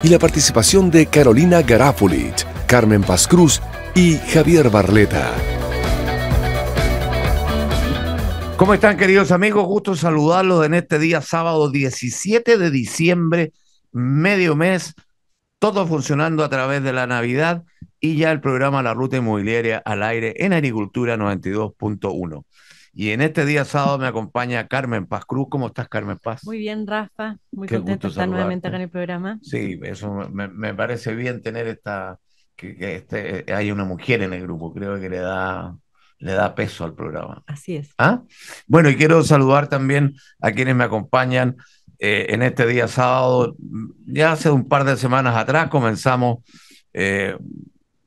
y la participación de Carolina Garafulich, Carmen Paz Cruz y Javier Barleta. ¿Cómo están queridos amigos? Gusto saludarlos en este día sábado 17 de diciembre, medio mes, todo funcionando a través de la Navidad y ya el programa La Ruta Inmobiliaria al aire en Agricultura 92.1. Y en este día sábado me acompaña Carmen Paz Cruz. ¿Cómo estás, Carmen Paz? Muy bien, Rafa. Muy contento de estar nuevamente acá en el programa. Sí, eso me, parece bien tener esta. Que, este, hay una mujer en el grupo, creo que le da le da peso al programa. Así es. ¿Ah? Bueno, y quiero saludar también a quienes me acompañan eh, en este día sábado. Ya hace un par de semanas atrás comenzamos eh,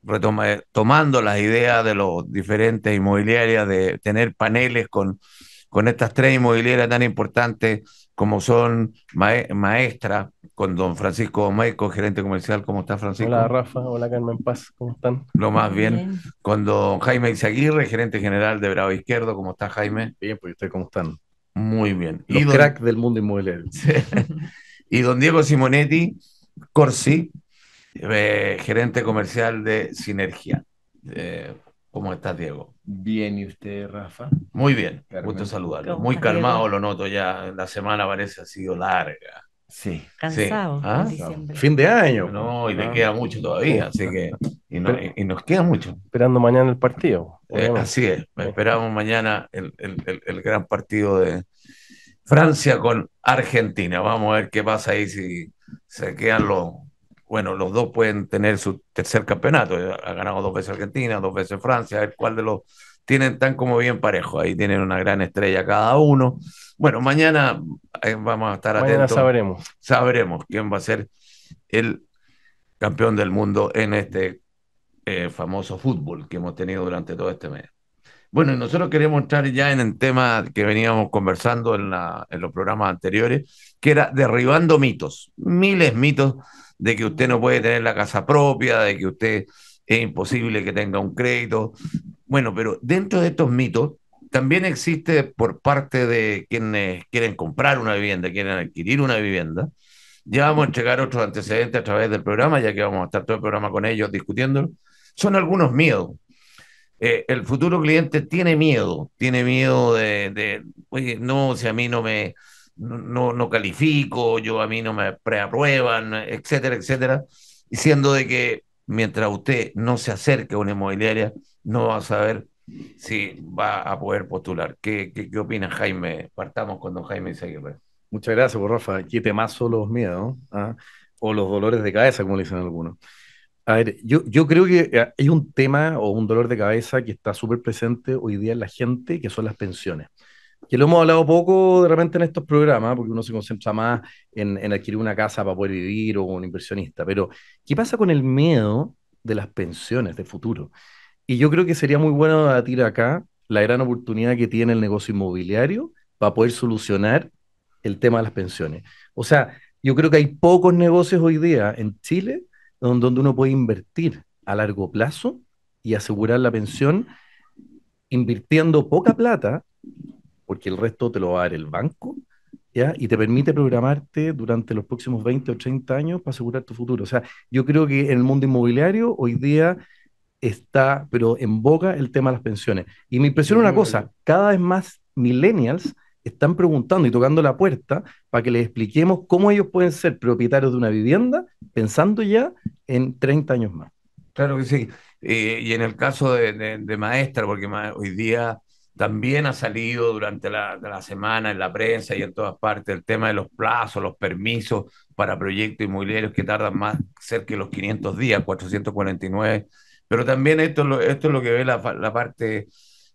retoma, tomando las ideas de los diferentes inmobiliarias, de tener paneles con, con estas tres inmobiliarias tan importantes como son Maestra, con don Francisco Meco, gerente comercial. ¿Cómo está, Francisco? Hola, Rafa. Hola, Carmen Paz. ¿Cómo están? Lo más bien. bien. Con don Jaime Izaguirre, gerente general de Bravo Izquierdo. ¿Cómo está, Jaime? Bien, pues ustedes cómo están? Muy bien. Los y del mundo inmobiliario. y don Diego Simonetti, Corsi, eh, gerente comercial de Sinergia. Eh, ¿Cómo estás, Diego? Bien, ¿y usted, Rafa? Muy bien, gusto saludarlo. Muy calmado, lo noto ya. La semana parece ha sido larga. Sí. Cansado. ¿ah? Fin de año. No, pues. y le ah. queda mucho todavía, así que. Y, nos queda mucho. Esperando mañana el partido. Eh, así es, esperamos mañana el gran partido de, Francia con Argentina. Vamos a ver qué pasa ahí si se quedan los bueno, los dos pueden tener su tercer campeonato. Eh, ha ganado dos veces Argentina, dos veces Francia, El cual de los tienen tan como bien parejo. Ahí tienen una gran estrella cada uno. Bueno, mañana eh, vamos a estar mañana atentos. sabremos. Sabremos quién va a ser el campeón del mundo en este eh, famoso fútbol que hemos tenido durante todo este mes. Bueno, nosotros queremos entrar ya en el tema que veníamos conversando en, los programas anteriores, que era derribando mitos, miles de mitos de que usted no puede tener la casa propia, de que usted es imposible que tenga un crédito. Bueno, pero dentro de estos mitos también existe por parte de quienes quieren comprar una vivienda, quieren adquirir una vivienda. Ya vamos a entregar otros antecedentes a través del programa, ya que vamos a estar todo el programa con ellos discutiéndolo. Son algunos miedos eh, el futuro cliente tiene miedo, tiene miedo de, oye, no, si a mí no me, no, no califico, yo a mí no me preaprueban, etcétera, etcétera, diciendo de que mientras usted no se acerque a una inmobiliaria, no va a saber si va a poder postular. ¿Qué, qué, qué opina Jaime? Partamos con don Jaime Izaguirre. Muchas gracias, por pues, Rafa. más solo los miedos ah, o los dolores de cabeza, como le dicen algunos. A ver, yo, yo creo que eh, hay un tema o un dolor de cabeza que está súper presente hoy día en la gente, que son las pensiones que lo hemos hablado poco de repente en estos programas, porque uno se concentra más en, adquirir una casa para poder vivir o un inversionista, pero ¿qué pasa con el miedo de las pensiones de futuro? Y yo creo que sería muy bueno debatir acá la gran oportunidad que tiene el negocio inmobiliario para poder solucionar el tema de las pensiones. O sea, yo creo que hay pocos negocios hoy día en Chile donde uno puede invertir a largo plazo y asegurar la pensión invirtiendo poca plata, porque el resto te lo va a dar el banco, y te permite programarte durante los próximos 20 o 30 años para asegurar tu futuro. O sea, yo creo que en el mundo inmobiliario hoy día está, pero en boca, el tema de las pensiones. Y me impresiona una cosa, cada vez más millennials están preguntando y tocando la puerta para que les expliquemos cómo ellos pueden ser propietarios de una vivienda pensando ya en 30 años más. Claro que sí. Eh, y en el caso de, Maestra, porque hoy día también ha salido durante la, semana en la prensa y en todas partes el tema de los plazos, los permisos para proyectos inmobiliarios que tardan más cerca de los 500 días, 449. Pero también esto, es lo, esto es lo que ve la, la parte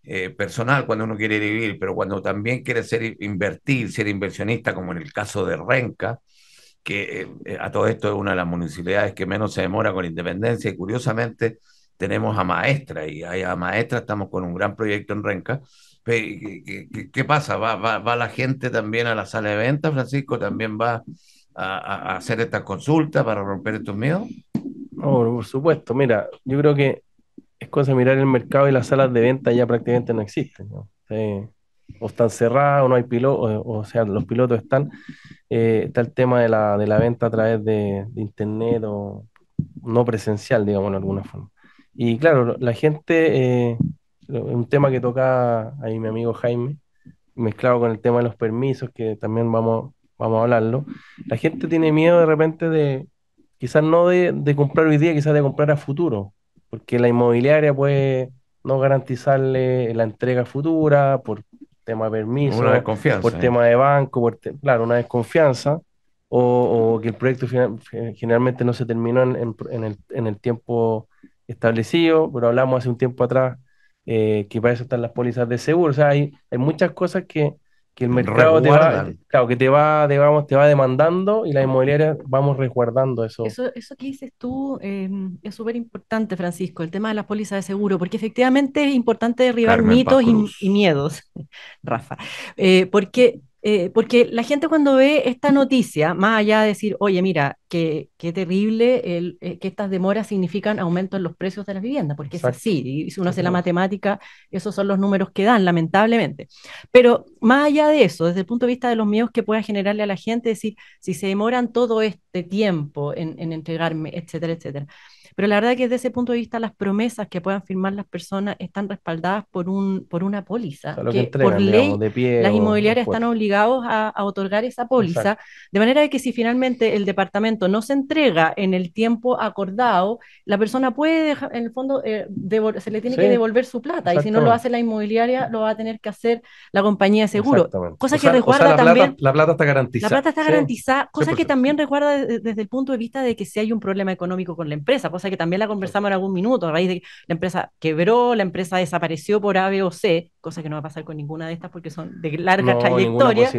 eh, personal cuando uno quiere vivir, pero cuando también quiere ser, invertir, ser inversionista, como en el caso de Renca, que eh, eh, a todo esto es una de las municipalidades que menos se demora con independencia, y curiosamente tenemos a Maestra, y a Maestra estamos con un gran proyecto en Renca. ¿Qué, pasa? ¿Va, la gente también a la sala de ventas, Francisco? ¿También va a, hacer estas consultas para romper estos miedos? Oh, por supuesto, mira, yo creo que es cosa mirar el mercado y las salas de venta ya prácticamente no existen. O están cerradas, o no hay pilotos, o, sea, los pilotos están. Eh, está el tema de la, venta a través de, internet o no presencial, digamos, en alguna forma. Y claro, la gente, eh, un tema que toca ahí mi amigo Jaime, mezclado con el tema de los permisos, que también vamos, vamos a hablarlo, la gente tiene miedo de repente de, quizás no de, de comprar hoy día, quizás de comprar a futuro, porque la inmobiliaria puede no garantizarle la entrega futura por tema de permiso, por eh. tema de banco, por claro, una desconfianza, o, que el proyecto generalmente no se terminó en, el, tiempo establecido, pero hablamos hace un tiempo atrás eh, que para eso están las pólizas de seguro, o sea, hay muchas cosas que que el mercado te va, te va, demandando y la inmobiliaria vamos resguardando eso. Eso, que dices tú em, es súper importante, Francisco, el tema de las pólizas de seguro, porque efectivamente es importante derribar mitos y, miedos, Rafa, eh, porque eh, porque la gente cuando ve esta noticia, más allá de decir, oye, mira, qué, terrible eh, que estas demoras significan aumento en los precios de las viviendas, porque es así, y si uno hace la matemática, esos son los números que dan, lamentablemente. Pero más allá de eso, desde el punto de vista de los miedos que pueda generarle a la gente, decir, si se demoran todo este tiempo en, en entregarme, etcétera, etcétera. Pero la verdad que desde ese punto de vista las promesas que puedan firmar las personas están respaldadas por, una póliza. por ley las inmobiliarias están obligados a, otorgar esa póliza. De manera que si finalmente el departamento no se entrega en el tiempo acordado, la persona puede, en el fondo, eh, se le tiene que devolver su plata. Y si no lo hace la inmobiliaria, lo va a tener que hacer la compañía de seguro. Cosa que resguarda también. la plata está garantizada. La plata está garantizada, cosa que también resguarda desde el punto de vista de que si hay un problema económico con la empresa, que también la conversamos en algún minuto, a raíz de que la empresa quebró, la empresa desapareció por A, B o C, cosa que no va a pasar con ninguna de estas porque son de larga trayectoria.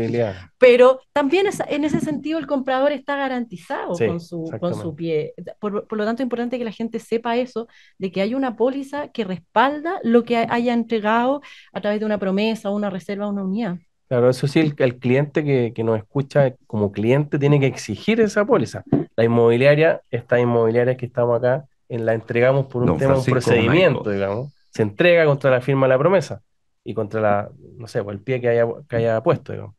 Pero también en ese sentido el comprador está garantizado con, su, con su pie. Por, por, lo tanto, es importante que la gente sepa eso, de que hay una póliza que respalda lo que haya entregado a través de una promesa, una reserva, una unidad. Claro, eso sí, el, cliente que, nos escucha como cliente tiene que exigir esa póliza. La inmobiliaria, esta inmobiliaria que estamos acá, en la entregamos por un tema, un procedimiento, digamos. Se entrega contra la firma de la promesa y contra la, no sé, el pie que haya, que haya puesto, digamos.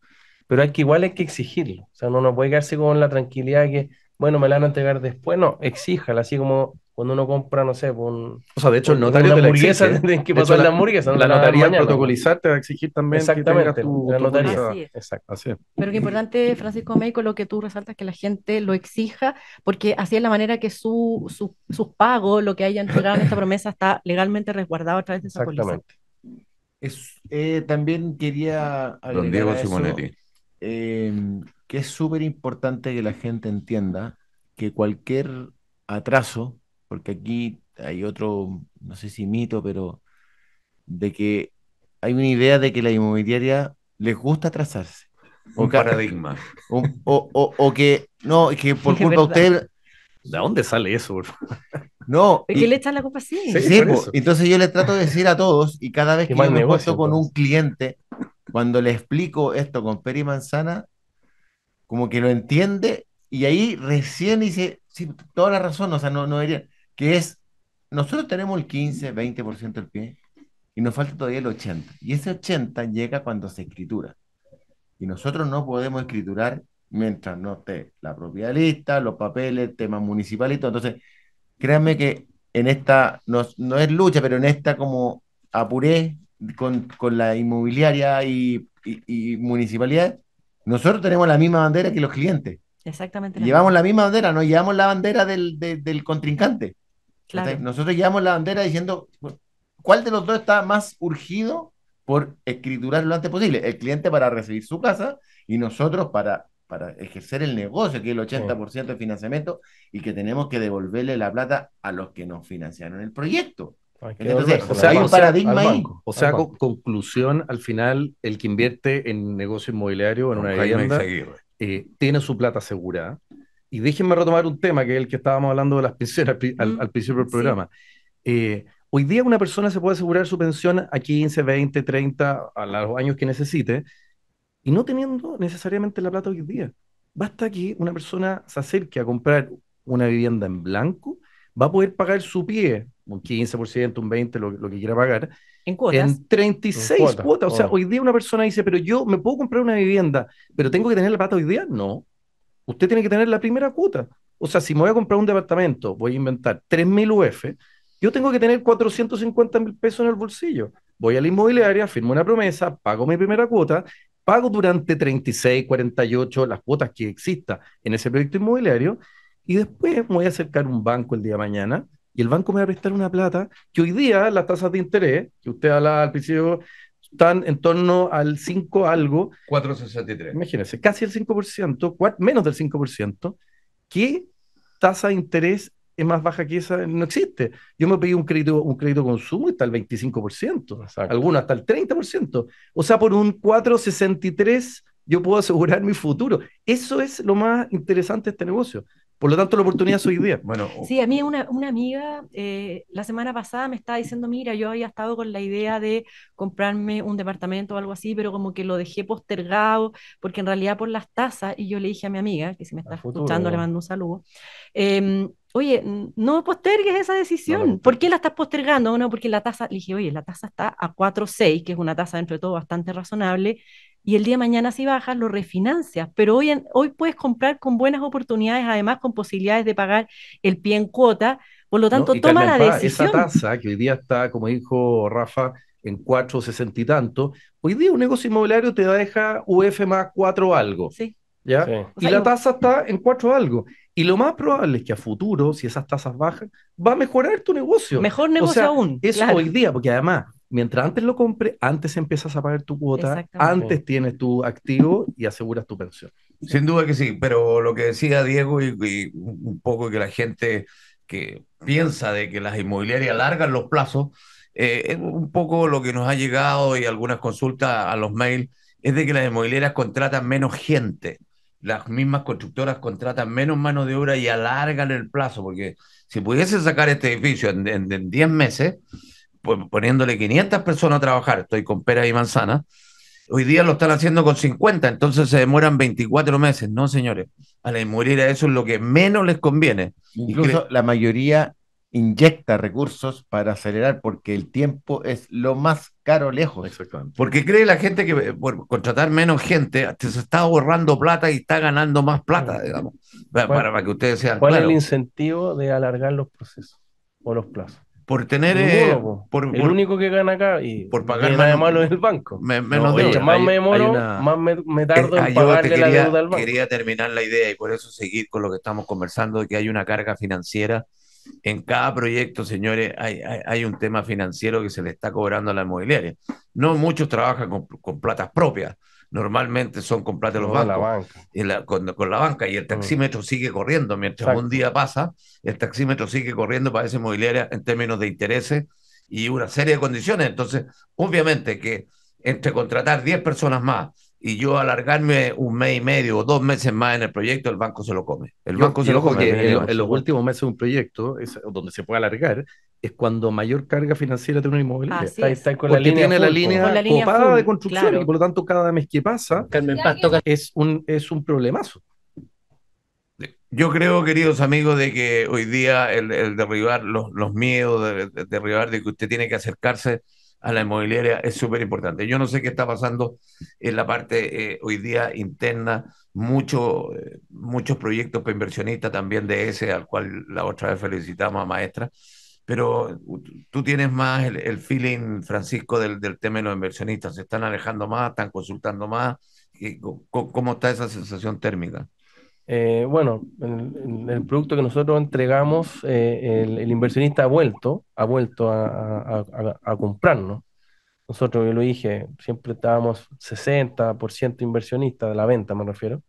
Pero hay que igual hay que exigirlo. O sea, uno no puede quedarse con la tranquilidad de que, bueno, me la van a entregar después. No, exíjala, así como cuando uno compra, no sé, pues, un, o sea, de hecho, el notario de la que pasar la, hamburguesa. la, notaría mañana, pues. protocolizar te va a exigir también Exactamente, tu, notaría. Exacto. Así Pero qué importante, Francisco Meico, lo que tú resaltas, que la gente lo exija, porque así es la manera que sus pagos, lo que hayan entregado en esta promesa, está legalmente resguardado a través de esa póliza. Es, eh, también quería Don Diego Simonetti. Em, que es súper importante que la gente entienda que cualquier atraso porque aquí hay otro, no sé si mito, pero de que hay una idea de que la inmobiliaria les gusta trazarse un paradigma. O, que, no, que por culpa de usted... ¿De dónde sale eso? No. Es que le echan la culpa así. Sí, entonces yo le trato de decir a todos, y cada vez que me encuentro con un cliente, cuando le explico esto con Peri Manzana, como que lo entiende, y ahí recién dice, sí, toda la razón, o sea, no, no que es, nosotros tenemos el 15, 20% del pie y nos falta todavía el 80. Y ese 80 llega cuando se escritura. Y nosotros no podemos escriturar mientras no esté la propiedad lista, los papeles, temas municipales y todo. Entonces, créanme que en esta, no, es lucha, pero en esta como apuré con, la inmobiliaria y, municipalidad, nosotros tenemos la misma bandera que los clientes. Exactamente. Llevamos la misma bandera, no llevamos la bandera del contrincante. Nosotros llevamos la bandera diciendo, ¿cuál de los dos está más urgido por escriturar lo antes posible? El cliente para recibir su casa y nosotros para, para ejercer el negocio, que es el 80% de financiamiento, y que tenemos que devolverle la plata a los que nos financiaron el proyecto. o sea, hay un paradigma O sea, conclusión, al final, el que invierte en negocio inmobiliario, en una vivienda, eh, tiene su plata asegurada, y déjenme retomar un tema que es el que estábamos hablando de las pensiones al, mm, principio del programa. Eh, hoy día una persona se puede asegurar su pensión a 15, 20, 30, a los años que necesite, y no teniendo necesariamente la plata hoy día. Basta que una persona se acerque a comprar una vivienda en blanco, va a poder pagar su pie, un 15%, un 20%, lo, que quiera pagar, en cuotas. En 36 cuotas. O sea, oh. hoy día una persona dice, pero yo me puedo comprar una vivienda, pero tengo que tener la plata hoy día. No, usted tiene que tener la primera cuota. O sea, si me voy a comprar un departamento, voy a inventar 3.000 UF, yo tengo que tener 450 mil pesos en el bolsillo. Voy a la inmobiliaria, firmo una promesa, pago mi primera cuota, pago durante 36, 48 las cuotas que exista en ese proyecto inmobiliario y después me voy a acercar un banco el día de mañana y el banco me va a prestar una plata que hoy día las tasas de interés, que usted habla al principio están en torno al 5 algo. 4,63. Imagínense, casi el 5%, menos del 5%. ¿Qué tasa de interés es más baja que esa? No existe. Yo me pedí un crédito, un crédito consumo y está el 25%, algunos hasta el 30%. O sea, por un 4,63 yo puedo asegurar mi futuro. Eso es lo más interesante de este negocio. Por lo tanto, la oportunidad es hoy día. Bueno, sí, a mí una, una amiga eh, la semana pasada me estaba diciendo, mira, yo había estado con la idea de comprarme un departamento o algo así, pero como que lo dejé postergado, porque en realidad por las tasas, y yo le dije a mi amiga, que si me está escuchando, le mando un saludo, em, oye, no postergues esa decisión. ¿Por qué la estás postergando? Bueno, porque la tasa, le dije, oye, la tasa está a 4,6, que es una tasa dentro de todo bastante razonable, y el día de mañana si bajas lo refinancias, pero hoy, hoy puedes comprar con buenas oportunidades, además con posibilidades de pagar el pie en cuota, por lo tanto toma la decisión. Esa tasa que hoy día está, como dijo Rafa, en 460 y tanto, hoy día un negocio inmobiliario te deja UF más 4 algo. Sí. ¿ya? Y la tasa está en cuatro algo. Y lo más probable es que a futuro, si esas tasas bajan, va a mejorar tu negocio. Mejor negocio aún. Eso hoy día, porque además mientras antes lo compre, antes empiezas a pagar tu cuota, antes tienes tu activo y aseguras tu pensión. Sin duda que sí, pero lo que decía Diego y, un poco que la gente que piensa de que las inmobiliarias alargan los plazos, eh, es un poco lo que nos ha llegado y algunas consultas a los mails, es de que las inmobiliarias contratan menos gente, las mismas constructoras contratan menos mano de obra y alargan el plazo, porque si pudiesen sacar este edificio en, en 10 meses, poniéndole 500 personas a trabajar, estoy con pera y manzana, hoy día lo están haciendo con 50, entonces se demoran 24 meses, no señores, al morir a eso es lo que menos les conviene. Incluso la mayoría inyecta recursos para acelerar porque el tiempo es lo más caro lejos. Exactamente. Porque cree la gente que eh, por contratar menos gente se está ahorrando plata y está ganando más plata, digamos, para, que ustedes sean ¿Cuál es el incentivo de alargar los procesos o los plazos? por tener. Eh, por, el único que gana acá y por pagar nada malo es el banco. más me demoro, más me, tardo en pagarle la deuda al banco. Quería terminar la idea y por eso seguir con lo que estamos conversando, de que hay una carga financiera. En cada proyecto, señores, hay, hay, un tema financiero que se le está cobrando a la inmobiliaria. No muchos trabajan con, con platas propias, normalmente son compras de los bancos, con, la banca, y el taxímetro sigue corriendo. Mientras un día pasa, el taxímetro sigue corriendo para esa inmobiliaria en términos de intereses y una serie de condiciones. Entonces, obviamente que entre contratar 10 personas más y yo alargarme un mes y medio o dos meses más en el proyecto, el banco se lo come. El banco se lo come. En, los últimos meses de un proyecto es donde se puede alargar es cuando mayor carga financiera tiene una inmobiliaria. está, está tiene la línea de construcción y por lo tanto cada mes que pasa es un, es un problemazo. Yo creo, queridos amigos, de que hoy día el, derribar los, los miedos, de, derribar de que usted tiene que acercarse a la inmobiliaria es súper importante. Yo no sé qué está pasando en la parte eh, hoy día interna, eh, muchos proyectos para inversionistas también de ese, al cual la otra vez felicitamos a maestra pero tú tienes más el, feeling, Francisco, del, tema de los inversionistas. ¿Se están alejando más? ¿Están consultando más? ¿Cómo, está esa sensación térmica? Eh, bueno, el, producto que nosotros entregamos, eh, el, inversionista ha vuelto, ha vuelto a, comprarnos. Nosotros, yo lo dije, siempre estábamos 60% inversionista de la venta, me refiero.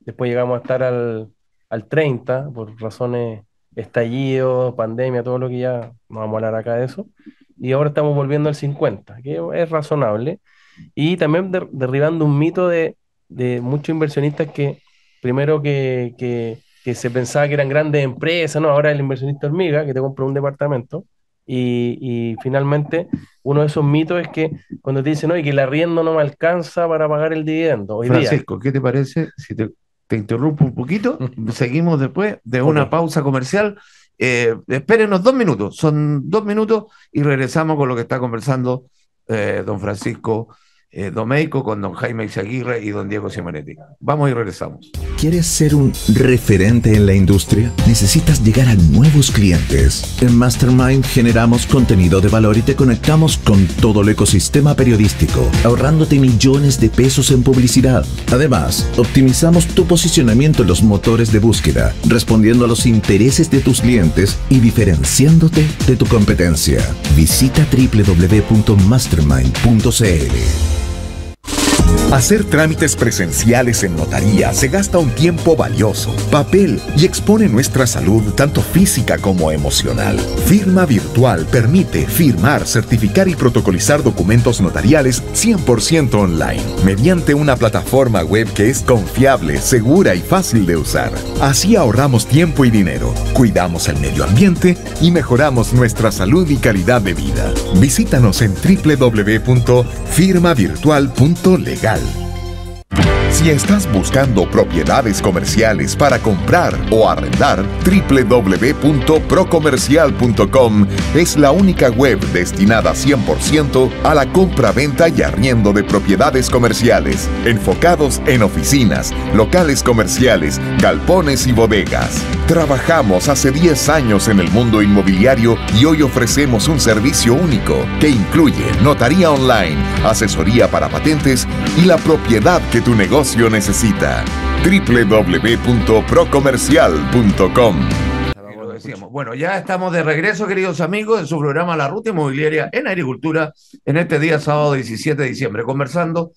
Después llegamos a estar al 30% por razones estallido, pandemia, todo lo que ya no vamos a hablar acá de eso. Y ahora estamos volviendo al 50, que es razonable. Y también derribando un mito de, muchos inversionistas que, primero que, se pensaba que eran grandes empresas, ¿no? Ahora el inversionista hormiga que te compró un departamento. Y, finalmente, uno de esos mitos es que cuando te dicen, y que la arriendo no me alcanza para pagar el dividendo. Francisco, ¿qué te parece si te te interrumpo un poquito, seguimos después de una pausa comercial. Eh, espérenos dos minutos, son dos minutos y regresamos con lo que está conversando eh, don Francisco eh, Domeico, con don Jaime Izaguirre y don Diego Simonetti. Vamos y regresamos. ¿Quieres ser un referente en la industria? Necesitas llegar a nuevos clientes. En Mastermind generamos contenido de valor y te conectamos con todo el ecosistema periodístico, ahorrándote millones de pesos en publicidad. Además, optimizamos tu posicionamiento en los motores de búsqueda, respondiendo a los intereses de tus clientes y diferenciándote de tu competencia. Visita www.mastermind.cl. Hacer trámites presenciales en notaría se gasta un tiempo valioso, papel y expone nuestra salud tanto física como emocional. Firma virtual permite firmar, certificar y protocolizar documentos notariales 100% online, mediante una plataforma web que es confiable, segura y fácil de usar. Así ahorramos tiempo y dinero, cuidamos el medio ambiente y mejoramos nuestra salud y calidad de vida. Visítanos en www.firmavirtual.le legal. Si estás buscando propiedades comerciales para comprar o arrendar, www.procomercial.com es la única web destinada 100% a la compra-venta y arriendo de propiedades comerciales, enfocados en oficinas, locales comerciales, galpones y bodegas. Trabajamos hace 10 años en el mundo inmobiliario y hoy ofrecemos un servicio único que incluye notaría online, asesoría para patentes y la propiedad que tu negocio necesita. www.procomercial.com bueno, ya estamos de regreso, queridos amigos, en su programa La Ruta Inmobiliaria en Agricultura, en este día sábado 17 de diciembre, conversando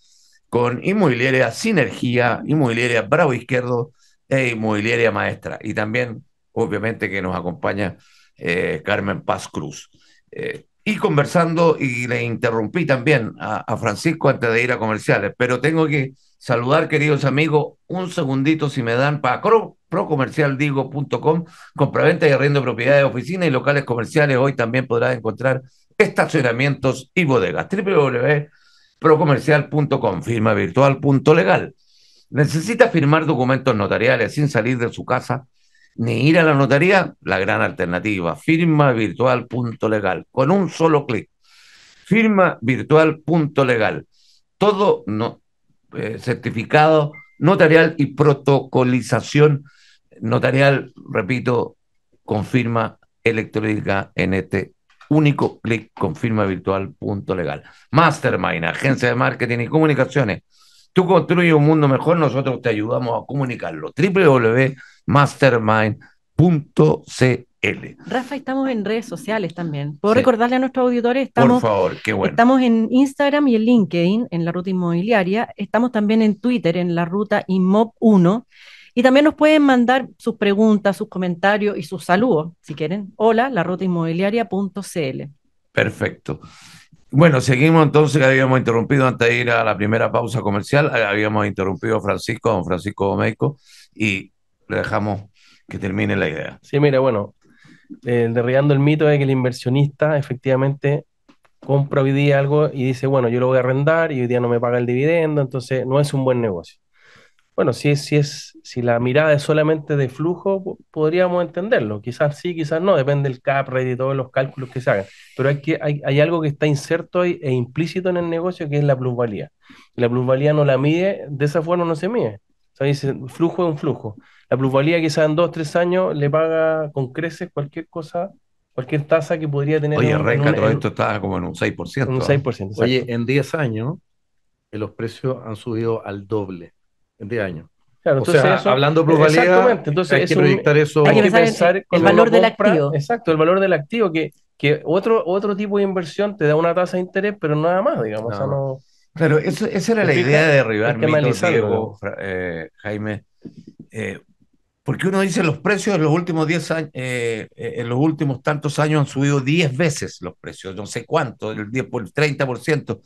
con Inmobiliaria Sinergia, Inmobiliaria Bravo Izquierdo e Inmobiliaria Maestra. Y también, obviamente, que nos acompaña eh, Carmen Paz Cruz. Eh, y conversando, y le interrumpí también a Francisco antes de ir a comerciales, pero tengo que saludar, queridos amigos, un segundito si me dan para procomercialdigo.com, compraventa y arriendo de propiedades, oficinas y locales comerciales. Hoy también podrás encontrar estacionamientos y bodegas. www.procomercial.com, firma virtual.legal. Necesita firmar documentos notariales sin salir de su casa ni ir a la notaría, la gran alternativa, firma virtual.legal, con un solo clic. Firma virtual.legal. Todo no, eh, certificado notarial y protocolización notarial, repito, confirma electrónica en este único clic confirma virtual punto legal. Mastermind, agencia de marketing y comunicaciones. Tú construyes un mundo mejor, nosotros te ayudamos a comunicarlo. www.mastermind.cl Rafa, estamos en redes sociales también. Puedo recordarle a nuestros auditores, estamos, Por favor, qué bueno. estamos en Instagram y en LinkedIn, en la ruta inmobiliaria. Estamos también en Twitter, en la ruta inmob 1 Y también nos pueden mandar sus preguntas, sus comentarios y sus saludos, si quieren. Hola, la ruta inmobiliaria.cl. Perfecto. Bueno, seguimos entonces, habíamos interrumpido antes de ir a la primera pausa comercial, eh, habíamos interrumpido a Francisco, a don Francisco Domeico, y le dejamos que termine la idea. Sí, mire, bueno, eh, derribando el mito de que el inversionista efectivamente compra hoy día algo y dice, bueno, yo lo voy a arrendar y hoy día no me paga el dividendo, entonces no es un buen negocio. Bueno, si, es, si, la mirada es solamente de flujo, podríamos entenderlo. Quizás sí, quizás no, depende del cap rate y todos los cálculos que se hagan. Pero hay, que, hay, algo que está inserto e implícito en el negocio, que es la plusvalía. La plusvalía no la mide, de esa forma no se mide. O sea, dice, flujo es un flujo la plusvalía quizás en dos, tres años le paga con creces cualquier cosa, cualquier tasa que podría tener. Oye, en, todo esto está como en un 6%. Un 6%. Oye, en 10 años eh, los precios han subido al doble, en 10 años. Claro, o sea, hablando de plusvalía, exactamente, entonces hay que proyectar eso. Hay que pensar el, el valor del activo. Exacto, el valor del activo, que, que otro, otro tipo de inversión te da una tasa de interés, pero nada más, digamos. claro, eso, esa era la idea de derribar mi Diego, eh, Jaime. Eh, porque uno dice los precios en los últimos 10 años, eh, eh, en los últimos tantos años han subido 10 veces los precios, no sé cuánto, el 10 por el 30%.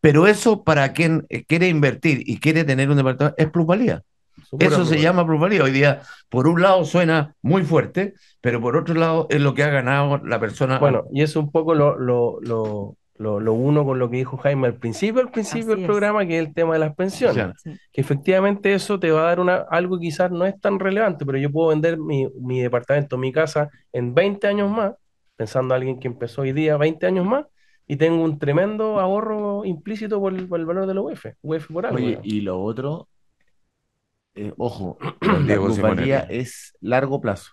Pero eso para quien eh, quiere invertir y quiere tener un departamento es plusvalía. eso se llama plusvalía. Hoy día, por un lado suena muy fuerte, pero por otro lado es lo que ha ganado la persona. Bueno, y es un poco lo, lo lo, uno con lo que dijo Jaime al principio, al principio del programa, que es el tema de las pensiones. Que efectivamente eso te va a dar una, algo que quizás no es tan relevante, pero yo puedo vender mi, mi, departamento, mi casa en 20 años más, pensando a alguien que empezó hoy día 20 años más, y tengo un tremendo ahorro implícito por el, valor de la UEF, UEF por algo. Oye, y lo otro, eh, ojo, la es largo plazo.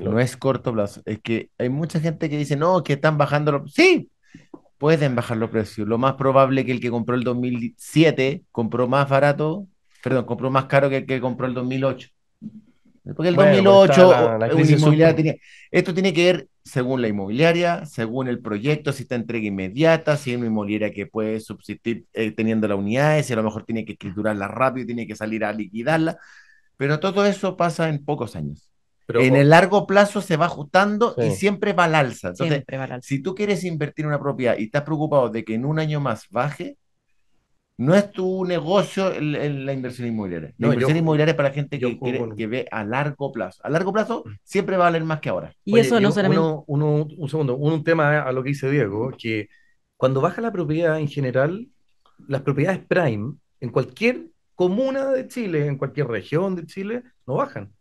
No es corto plazo. Es que hay mucha gente que dice, no, que están bajando los... Sí, pueden bajar los precios. Lo más probable que el que compró el 2007 compró más barato, perdón, compró más caro que el que compró el 2008. Porque el 2008 pues Esto tiene que ver según la inmobiliaria, según el proyecto, si está entrega inmediata, si es una inmobiliaria que puede subsistir eh, teniendo la unidad, si a lo mejor tiene que escriturarla rápido, tiene que salir a liquidarla. Pero todo eso pasa en pocos años en el largo plazo se va ajustando y siempre va al alza. si tú quieres invertir en una propiedad y estás preocupado de que en un año más baje, no es tu negocio la inversión inmobiliaria. La inversión inmobiliaria es para gente que, que ve a largo plazo. A largo plazo mm. siempre va a valer más que ahora. Y eso no uno, un segundo, un tema a lo que dice Diego, que cuando baja la propiedad en general, las propiedades prime en cualquier comuna de Chile, en cualquier región de Chile, no bajan.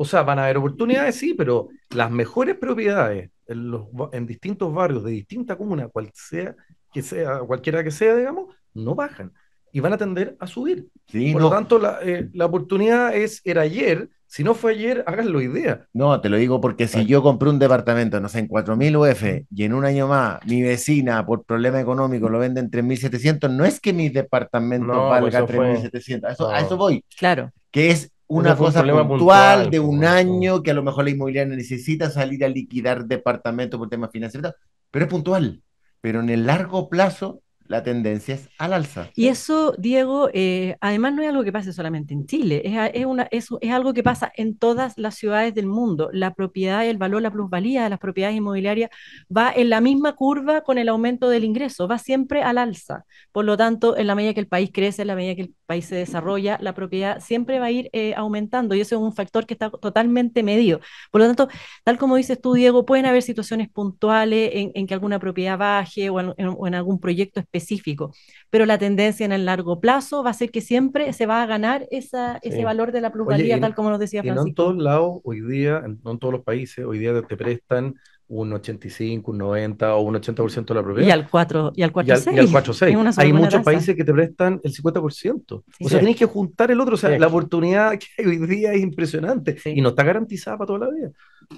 O sea, van a haber oportunidades, sí, pero las mejores propiedades en, los, en distintos barrios de distinta comuna, cual sea, que sea, cualquiera que sea, digamos, no bajan y van a tender a subir. Por lo tanto, eh, la, oportunidad es, era ayer, si no fue ayer, háganlo idea. No, te lo digo porque si yo compré un departamento, no sé, en 4.000 UF y en un año más mi vecina por problema económico lo vende en 3.700, no es que mi departamento valga 3.700, a eso voy. Claro. Que es una cosa puntual, puntual, de un año que a lo mejor la inmobiliaria necesita salir a liquidar departamentos por temas financieros, pero es puntual. Pero en el largo plazo la tendencia es al alza. Y eso, Diego, eh, además no es algo que pase solamente en Chile, es, es, una, es, algo que pasa en todas las ciudades del mundo. La propiedad, el valor, la plusvalía de las propiedades inmobiliarias va en la misma curva con el aumento del ingreso, va siempre al alza. Por lo tanto, en la medida que el país crece, en la medida que el país se desarrolla, la propiedad siempre va a ir eh, aumentando y eso es un factor que está totalmente medido. Por lo tanto, tal como dices tú, Diego, pueden haber situaciones puntuales en, que alguna propiedad baje o en, en algún proyecto específico específico, pero la tendencia en el largo plazo va a ser que siempre se va a ganar esa, ese valor de la pluralidad tal como nos decía Francisco. Y no en todos lados, hoy día, no en todos los países, hoy día te prestan un 85, un 90 o un 80% de la propiedad. Y al 4, y al 4,6. Y al, 4,6. Hay muchos países que te prestan el 50%. O sea, tienes que juntar el otro. O sea, la oportunidad que hay hoy día es impresionante y no está garantizada para toda la vida.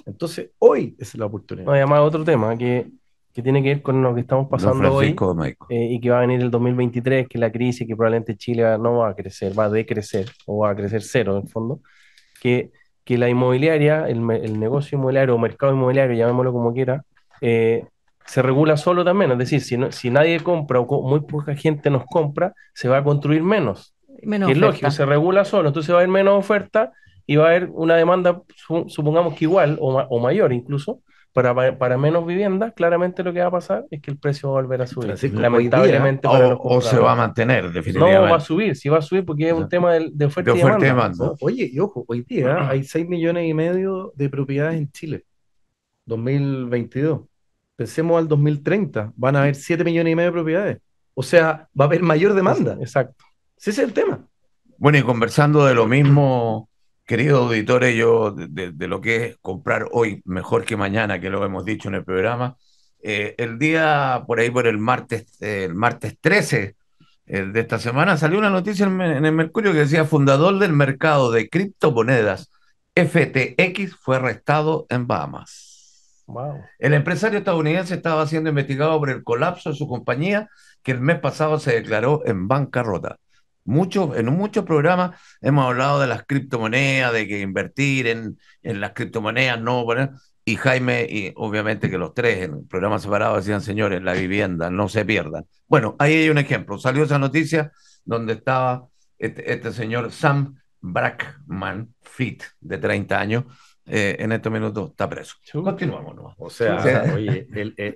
Entonces, hoy es la oportunidad. No, además, otro tema que que tiene que ver con lo que estamos pasando hoy eh, y que va a venir el 2023, que es la crisis, que probablemente Chile no va a crecer, va a decrecer o va a crecer cero en el fondo, que, que la inmobiliaria, el, negocio inmobiliario o mercado inmobiliario, llamémoslo como quiera, eh, se regula solo también, es decir, si, si nadie compra o muy poca gente nos compra, se va a construir menos. menos que es lógico, se regula solo, entonces va a haber menos oferta y va a haber una demanda, supongamos que igual o, o mayor incluso, para, menos viviendas, claramente lo que va a pasar es que el precio va a volver a subir. lamentablemente. o, se va a mantener, definitivamente. No, va a subir, sí va a subir porque es un tema de, oferta, demanda. Oye, y ojo, hoy día hay 6 millones y medio de propiedades en Chile, 2022. Pensemos al 2030, van a haber 7 millones y medio de propiedades. O sea, va a haber mayor demanda. Exacto. Ese es el tema. Bueno, y conversando de lo mismo, Queridos auditores, yo de, lo que es comprar hoy mejor que mañana, que lo hemos dicho en el programa, eh, el día por ahí por el martes, eh, el martes 13 eh, de esta semana salió una noticia en, el Mercurio que decía fundador del mercado de criptomonedas FTX fue arrestado en Bahamas. Wow. El empresario estadounidense estaba siendo investigado por el colapso de su compañía que el mes pasado se declaró en bancarrota. Muchos, en muchos programas hemos hablado de las criptomonedas, de que invertir en, en las criptomonedas, no Y Jaime, y obviamente que los tres en programas separados decían, señores, la vivienda, no se pierdan. Bueno, ahí hay un ejemplo. Salió esa noticia donde estaba este, este señor Sam Brackman, fit de 30 años, eh, en estos minutos está preso. Continuamos O sea, e,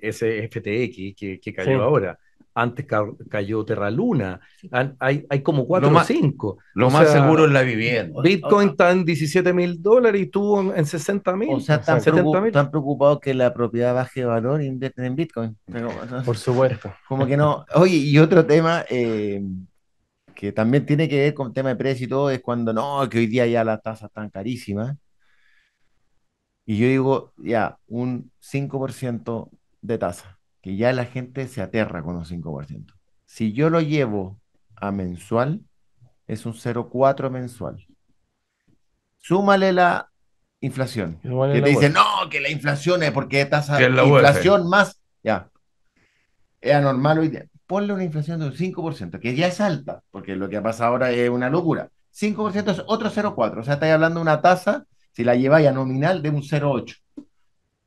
ese FTX que, que cayó ahora, antes cayó Terra Luna, hay, como cuatro o cinco. Lo más seguro es la vivienda. Bitcoin está en 17 mil dólares y tú en, en 60 mil. O sea, están, preocupados que la propiedad baje de valor e invierten en Bitcoin. Por supuesto. Como que no. Oye, y otro tema eh, que también tiene que ver con el tema de precio y todo es cuando no, que hoy día ya las tasas están carísimas. Y yo digo, ya, un 5% de tasa que ya la gente se aterra con los 5%. Si yo lo llevo a mensual, es un 0,4 mensual. Súmale la inflación. que te dicen, e e. no, que la inflación es porque es tasa de e. inflación más. Ya. Es anormal hoy día. Ponle una inflación de un 5%, que ya es alta, porque lo que pasa ahora es una locura. 5% es otro 0,4. O sea, estáis hablando de una tasa, si la lleváis a nominal, de un 0,8.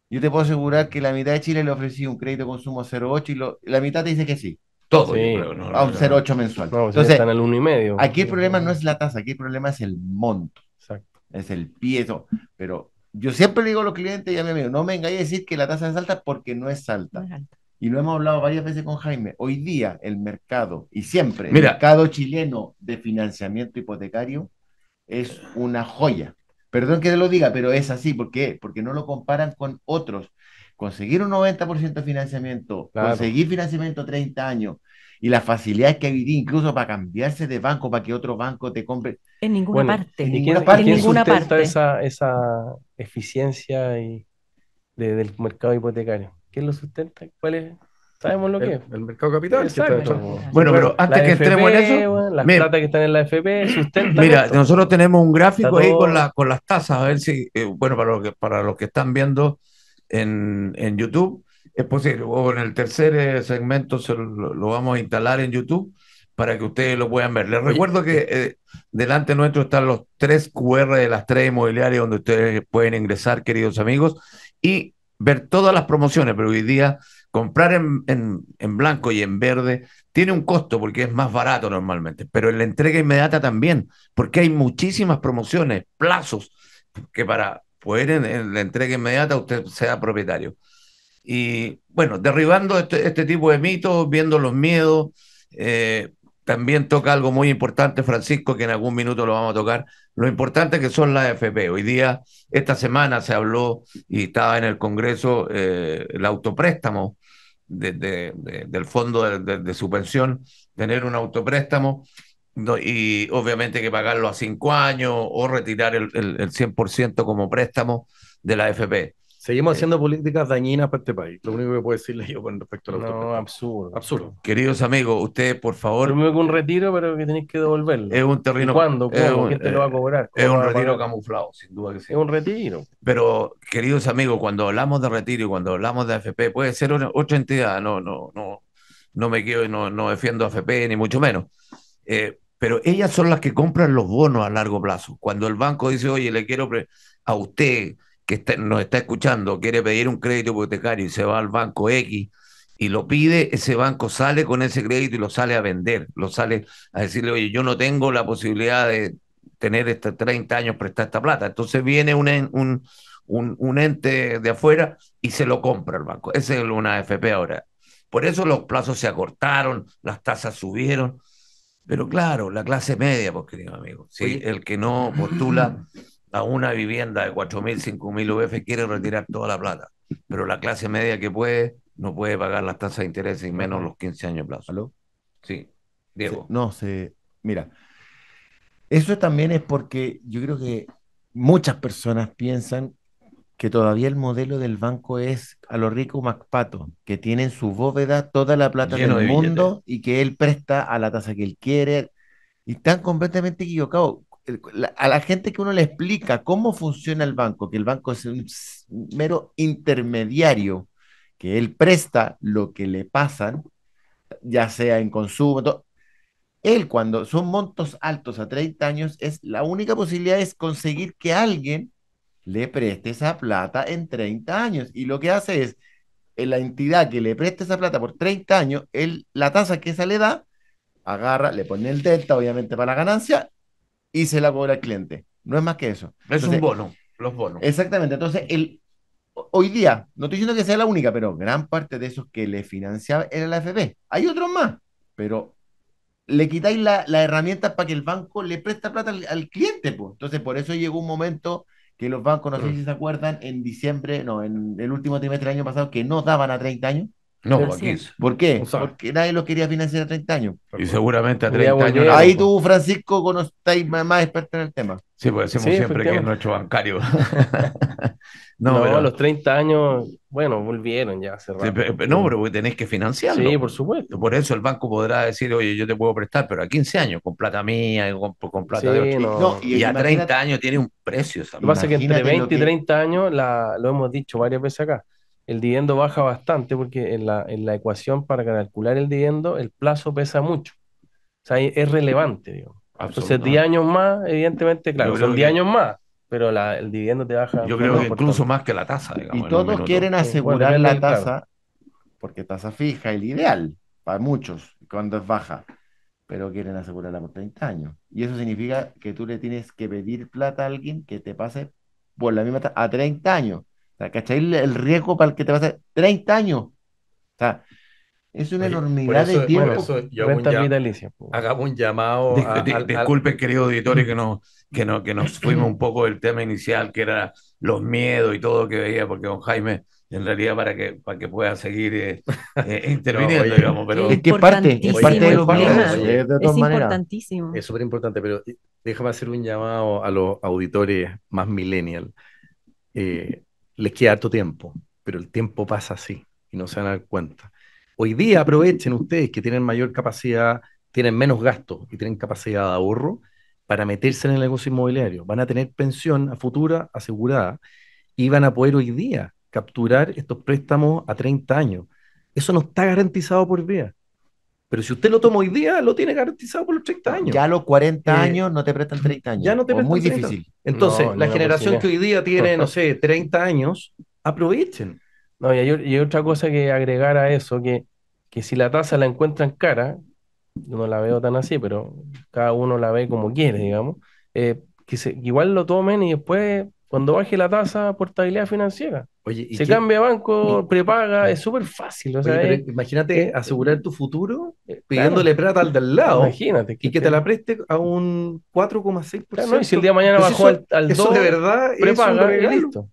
Yo te puedo asegurar que la mitad de Chile le ofrecí un crédito de consumo 0,8 y la mitad te dice que sí. Todo, a un 0,8 mensual. No, pues Entonces, están al 1,5. Aquí el problema no es la tasa, aquí el problema es el monto. Exacto. Es el piezo. Pero yo siempre le digo a los clientes y a mi amigo, no me engañes a decir que la tasa es alta porque no es alta. Y lo hemos hablado varias veces con Jaime. Hoy día el mercado, y siempre, el mercado chileno de financiamiento hipotecario es una joya. Perdón que te lo diga, pero es así. ¿Por qué? Porque no lo comparan con otros. Conseguir un 90% de financiamiento, conseguir financiamiento 30 años y la facilidad que hay incluso para cambiarse de banco, para que otro banco te compre. En ninguna parte. En ninguna parte. ¿quién sustenta Esa, eficiencia y del mercado hipotecario? ¿Quién lo sustenta? ¿Cuál es? Sabemos lo que es. El mercado capital. bueno, pero antes que estemos entremos en eso. las plata que están en la FP Mira, nosotros tenemos un gráfico ahí con, con las tasas. A ver si, eh, bueno, para los que, para que están viendo en, en YouTube, es posible. O en el tercer eh, segmento lo, vamos a instalar en YouTube para que ustedes lo puedan ver. Les recuerdo que eh, delante nuestro están los tres QR de las tres inmobiliarias donde ustedes pueden ingresar, queridos amigos, y ver todas las promociones, pero hoy día Comprar en, blanco y en verde tiene un costo porque es más barato normalmente, pero en la entrega inmediata también, porque hay muchísimas promociones, plazos, que para poder en, la entrega inmediata usted sea propietario. Y bueno, derribando este, este tipo de mitos, viendo los miedos, eh, también toca algo muy importante, Francisco, que en algún minuto lo vamos a tocar, lo importante que son las FP. Hoy día, esta semana se habló y estaba en el Congreso eh, el autopréstamo del fondo de, subvención, tener un autopréstamo y obviamente que pagarlo a cinco años o retirar el, el 100% como préstamo de la FP. Seguimos eh, haciendo políticas dañinas para este país. Lo único que puedo decirle yo con respecto a la No, absurdo. Absurdo. Queridos amigos, ustedes, por favor. es un retiro, pero que tenéis que devolverlo. Es un terreno. ¿Cuándo? ¿Cómo? ¿Quién te lo va a eh, cobrar? Es un retiro camuflado, sin duda que sí. Es un retiro. Pero, queridos amigos, cuando hablamos de retiro y cuando hablamos de AFP, puede ser una, otra entidad. No, no, no. No me quiero, no, no defiendo AFP, ni mucho menos. Eh, pero ellas son las que compran los bonos a largo plazo. Cuando el banco dice, oye, le quiero a usted que nos está escuchando quiere pedir un crédito hipotecario y se va al banco X y lo pide, ese banco sale con ese crédito y lo sale a vender, lo sale a decirle, oye, yo no tengo la posibilidad de tener 30 este años prestar esta plata. Entonces viene un, un, ente de afuera y se lo compra el banco. Esa es una AFP ahora. Por eso los plazos se acortaron, las tasas subieron. Pero claro, la clase media, pues querido amigo, ¿sí? el que no postula a una vivienda de 4.000, 5.000 UF quiere retirar toda la plata, pero la clase media que puede no puede pagar las tasas de interés y menos los 15 años de plazo. ¿Aló? Sí, Diego. no, se, mira, eso también es porque yo creo que muchas personas piensan que todavía el modelo del banco es a lo rico Macpato, que tiene en su bóveda toda la plata del mundo y que él presta a la tasa que él quiere. Y están completamente equivocados a la gente que uno le explica cómo funciona el banco, que el banco es un mero intermediario, que él presta lo que le pasan, ya sea en consumo, él cuando son montos altos a 30 años, es la única posibilidad es conseguir que alguien le preste esa plata en 30 años. Y lo que hace es, en eh, la entidad que le presta esa plata por 30 años, él, la tasa que esa le da, agarra, le pone el delta, obviamente, para la ganancia, y se la cobra al cliente. No es más que eso. Es un bono, los bonos. Exactamente. Entonces, el, hoy día, no estoy diciendo que sea la única, pero gran parte de esos que le financiaba era la FP. Hay otros más, pero le quitáis la, herramienta para que el banco le presta plata al, cliente. Pues. Entonces, por eso llegó un momento que los bancos, no sé mm. si se acuerdan, en diciembre, no, en el último trimestre del año pasado, que no daban a 30 años. No, Joaquín. ¿Por qué? Porque nadie lo quería financiar a 30 años. Y seguramente a 30 años. ahí tú, Francisco, conocéis más, más experto en el tema. Sí, pues decimos siempre que es nuestro bancario. no, a los 30 años, bueno, volvieron ya no, pero tenés que financiarlo. Sí, por supuesto. Por eso el banco podrá decir, oye, yo te puedo prestar, pero a 15 años, con plata mía, con, con plata de otro. y, a 30 años tiene un precio. Lo que pasa es que entre 20 y 30 años, la, lo hemos dicho varias veces acá, el dividendo baja bastante porque en la, ecuación para calcular el dividendo el plazo pesa mucho. O sea, es relevante, digamos. Entonces, 10 años más, evidentemente, claro, son 10 años más, pero el dividendo te baja. Yo creo que incluso más que la tasa, digamos. Y todos quieren asegurar la tasa, porque tasa fija es el ideal para muchos, cuando es baja, pero quieren asegurarla por 30 años. Y eso significa que tú le tienes que pedir plata a alguien que te pase por la misma tasa a 30 años sea, ¿cachai? El riesgo para el que te vas a... 30 años. es una enormidad de tiempo. un hagamos un llamado. disculpen, queridos auditores, que, no, que, no, que nos fuimos un poco del tema inicial, que era los miedos y todo que veía, porque don Jaime en realidad para que para que pueda seguir eh, eh, interviniendo, digamos, pero es que parte, es parte de los es, es importantísimo. Es súper importante, pero déjame hacer un llamado a los auditores más millennial. Eh, les queda harto tiempo, pero el tiempo pasa así y no se van a dar cuenta. Hoy día aprovechen ustedes que tienen mayor capacidad, tienen menos gastos y tienen capacidad de ahorro para meterse en el negocio inmobiliario. Van a tener pensión a futura asegurada y van a poder hoy día capturar estos préstamos a 30 años. Eso no está garantizado por vía. Pero si usted lo toma hoy día, lo tiene garantizado por los 30 años. Ya a los 40 eh, años no te prestan 30 años. Ya no te prestan Muy difícil. Entonces, la generación pues que hoy día tiene, no sé, 30 años, aprovechen. No, y hay, otra cosa que agregar a eso, que, que si la tasa la encuentran cara, no la veo tan así, pero cada uno la ve como quiere, digamos, eh, que igual lo tomen y después cuando baje la tasa, portabilidad financiera. Oye, ¿y se cambia banco, prepaga, es súper fácil. imagínate asegurar tu futuro eh, pidiéndole plata al del lado. Imagínate. y que te la preste a un 4,6%. no, y si el día de mañana bajó al, al, de verdad prepaga y listo.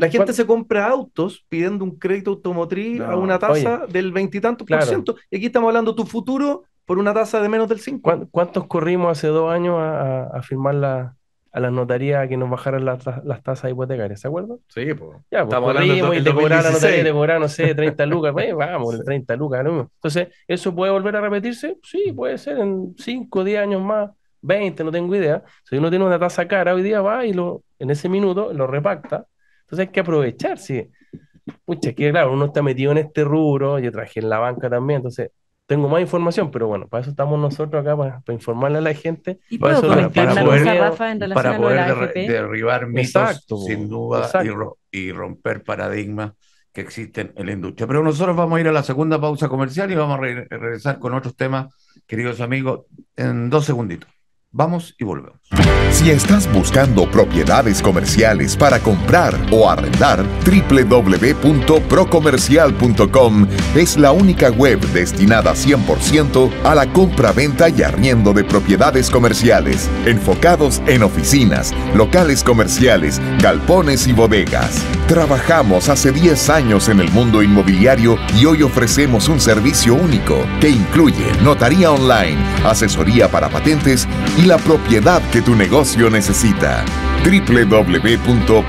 la gente se compra autos pidiendo un crédito automotriz a una tasa del veintitantos por ciento. Y aquí estamos hablando tu futuro por una tasa de menos del 5. ¿Cuántos corrimos hace dos años a firmar la, a las notarías que nos bajaran las, tasas hipotecarias, ¿se acuerdan? Sí, pues. Ya, pues y te cobraron te no sé, 30 lucas, pues, eh, vamos, 30 lucas, Entonces, ¿eso puede volver a repetirse? Sí, puede ser en 5, 10 años más, 20, no tengo idea. Si uno tiene una tasa cara hoy día, va y en ese minuto lo repacta. Entonces hay que aprovechar, sí. Pucha, que claro, uno está metido en este rubro, yo traje en la banca también, entonces tengo más información, pero bueno, para eso estamos nosotros acá, para, informarle a la gente. Y para, eso, poder, derribar mitos, exacto, sin duda, Y, romper paradigmas que existen en la industria. Pero nosotros vamos a ir a la segunda pausa comercial y vamos a regresar con otros temas, queridos amigos, en dos segunditos. Vamos y volvemos. Si estás buscando propiedades comerciales para comprar o arrendar, www.procomercial.com es la única web destinada 100% a la compra-venta y arriendo de propiedades comerciales, enfocados en oficinas, locales comerciales, galpones y bodegas. Trabajamos hace 10 años en el mundo inmobiliario y hoy ofrecemos un servicio único que incluye notaría online, asesoría para patentes y la propiedad que tu negocio necesita. www.procomercial.com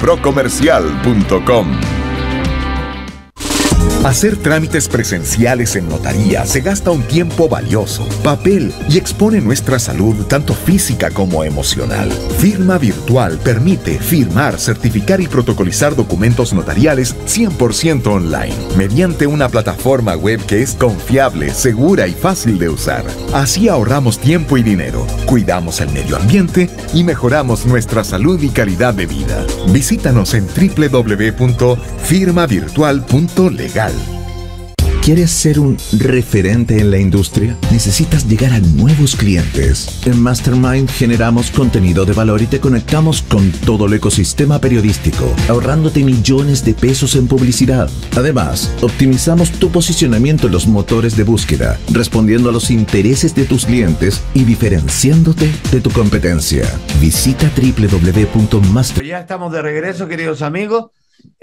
Hacer trámites presenciales en notaría se gasta un tiempo valioso, papel y expone nuestra salud tanto física como emocional. Firma virtual permite firmar, certificar y protocolizar documentos notariales 100% online, mediante una plataforma web que es confiable, segura y fácil de usar. Así ahorramos tiempo y dinero, cuidamos el medio ambiente y mejoramos nuestra salud y calidad de vida. Visítanos en www.firmavirtual.lex. ¿Quieres ser un referente en la industria? Necesitas llegar a nuevos clientes. En Mastermind generamos contenido de valor y te conectamos con todo el ecosistema periodístico, ahorrándote millones de pesos en publicidad. Además, optimizamos tu posicionamiento en los motores de búsqueda, respondiendo a los intereses de tus clientes y diferenciándote de tu competencia. Visita www.mastermind. Ya estamos de regreso, queridos amigos.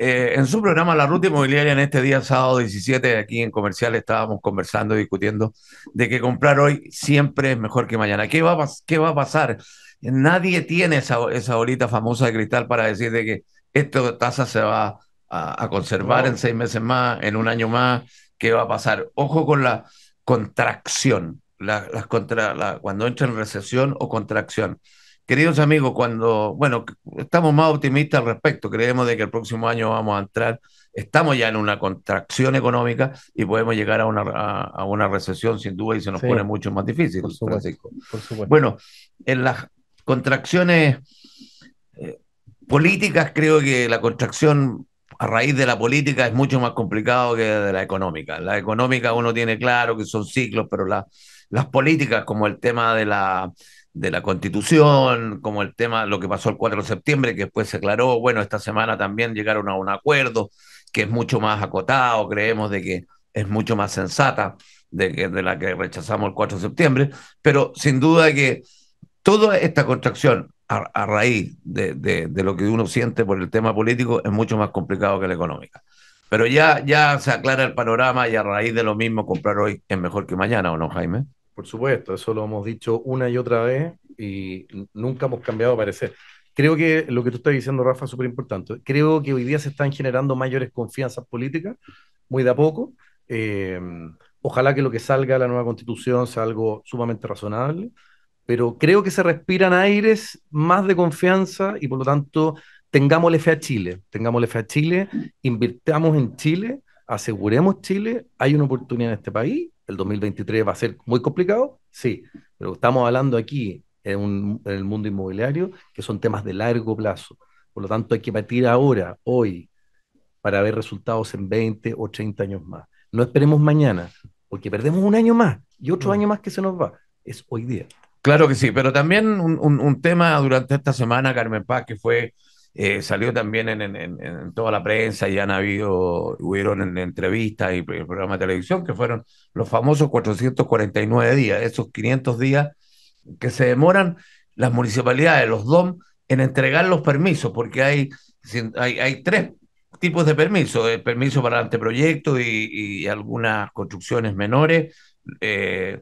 Eh, en su programa La Ruta Inmobiliaria, en este día sábado 17, aquí en Comercial, estábamos conversando, discutiendo de que comprar hoy siempre es mejor que mañana. ¿Qué va a, pasar? Nadie tiene esa, esa famosa de cristal para decir de que esta tasa se va a, conservar en seis meses más, en un año más. ¿Qué va a pasar? Ojo con la contracción, las cuando entra en recesión o contracción. Queridos amigos, cuando, bueno, estamos más optimistas al respecto, creemos de que el próximo año vamos a entrar, estamos ya en una contracción económica y podemos llegar a una, recesión sin duda y se nos pone mucho más difícil, Bueno, en las contracciones eh, políticas creo que la contracción a raíz de la política es mucho más complicado que de la económica. La económica uno tiene claro que son ciclos, pero las políticas como el tema de la de la Constitución, como el tema, lo que pasó el 4 de septiembre, que después se aclaró, bueno, esta semana también llegaron a un acuerdo que es mucho más acotado, creemos de que es mucho más sensata de, que, de la que rechazamos el 4 de septiembre, pero sin duda que toda esta contracción a, raíz de, de, lo que uno siente por el tema político es mucho más complicado que la económica. Pero ya, ya se aclara el panorama y a raíz de lo mismo comprar hoy es mejor que mañana, ¿o no, Jaime? Por supuesto, eso lo hemos dicho una y otra vez y nunca hemos cambiado de parecer. Creo que lo que tú estás diciendo, Rafa, es súper importante. Creo que hoy día se están generando mayores confianzas políticas, muy de a poco. Em, ojalá que lo que salga la nueva constitución sea algo sumamente razonable, pero creo que se respiran aires más de confianza y por lo tanto tengámosle fe a Chile, tengámosle fe a Chile, invirtamos en Chile, aseguremos Chile, hay una oportunidad en este país el 2023 va a ser muy complicado, sí, pero estamos hablando aquí en, el mundo inmobiliario que son temas de largo plazo. Por lo tanto, hay que partir ahora, hoy, para ver resultados en 20 o 30 años más. No esperemos mañana, porque perdemos un año más y otro mm. año más que se nos va. Es hoy día. Claro que sí, pero también un, un tema durante esta semana, Carmen Paz, que fue eh, salió también en, toda la prensa y han habido, hubieron en entrevistas y programas de televisión que fueron los famosos 449 días, esos 500 días que se demoran las municipalidades, los DOM, en entregar los permisos, porque hay, hay, tres tipos de permisos, el eh, permiso para anteproyecto y, y algunas construcciones menores. Eh,